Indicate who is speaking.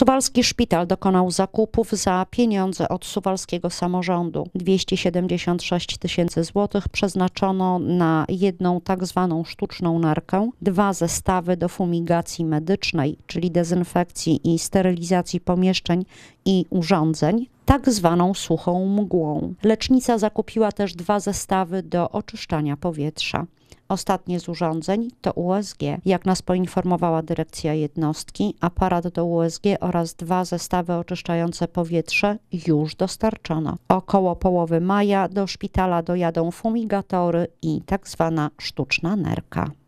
Speaker 1: Suwalski szpital dokonał zakupów za pieniądze od suwalskiego samorządu. 276 tysięcy złotych przeznaczono na jedną tak zwaną sztuczną narkę, dwa zestawy do fumigacji medycznej, czyli dezynfekcji i sterylizacji pomieszczeń i urządzeń, tak zwaną suchą mgłą. Lecznica zakupiła też dwa zestawy do oczyszczania powietrza. Ostatnie z urządzeń to USG. Jak nas poinformowała dyrekcja jednostki, aparat do USG oraz dwa zestawy oczyszczające powietrze już dostarczono. Około połowy maja do szpitala dojadą fumigatory i
Speaker 2: tzw. Tak sztuczna nerka.